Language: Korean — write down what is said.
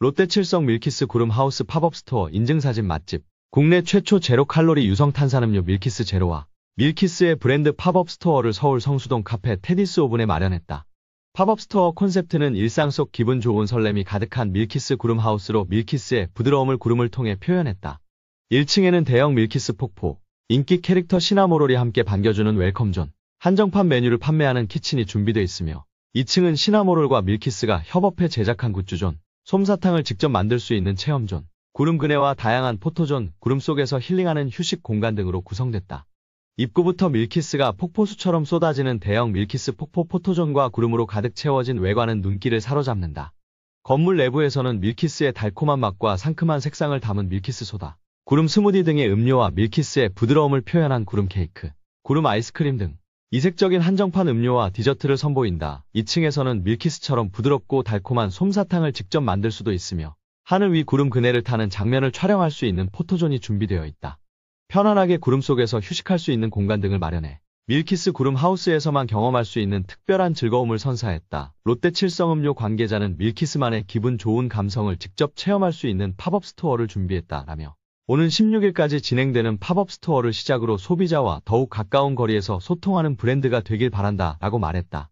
롯데 칠성 밀키스 구름하우스 팝업스토어 인증사진 맛집 국내 최초 제로칼로리 유성탄산음료 밀키스 제로와 밀키스의 브랜드 팝업스토어를 서울 성수동 카페 테디스 오븐에 마련했다. 팝업스토어 콘셉트는 일상 속 기분 좋은 설렘이 가득한 밀키스 구름하우스로 밀키스의 부드러움을 구름을 통해 표현했다. 1층에는 대형 밀키스 폭포, 인기 캐릭터 시나모롤이 함께 반겨주는 웰컴존, 한정판 메뉴를 판매하는 키친이 준비되어 있으며 2층은 시나모롤과 밀키스가 협업해 제작한 굿즈존, 솜사탕을 직접 만들 수 있는 체험존, 구름 그네와 다양한 포토존, 구름 속에서 힐링하는 휴식 공간 등으로 구성됐다. 입구부터 밀키스가 폭포수처럼 쏟아지는 대형 밀키스 폭포 포토존과 구름으로 가득 채워진 외관은 눈길을 사로잡는다. 건물 내부에서는 밀키스의 달콤한 맛과 상큼한 색상을 담은 밀키스 소다, 구름 스무디 등의 음료와 밀키스의 부드러움을 표현한 구름 케이크, 구름 아이스크림 등 이색적인 한정판 음료와 디저트를 선보인다. 2층에서는 밀키스처럼 부드럽고 달콤한 솜사탕을 직접 만들 수도 있으며 하늘 위 구름 그네를 타는 장면을 촬영할 수 있는 포토존이 준비되어 있다. 편안하게 구름 속에서 휴식할 수 있는 공간 등을 마련해 밀키스 구름 하우스에서만 경험할 수 있는 특별한 즐거움을 선사했다. 롯데 칠성음료 관계자는 밀키스만의 기분 좋은 감성을 직접 체험할 수 있는 팝업 스토어를 준비했다라며 오는 16일까지 진행되는 팝업 스토어를 시작으로 소비자와 더욱 가까운 거리에서 소통하는 브랜드가 되길 바란다 라고 말했다.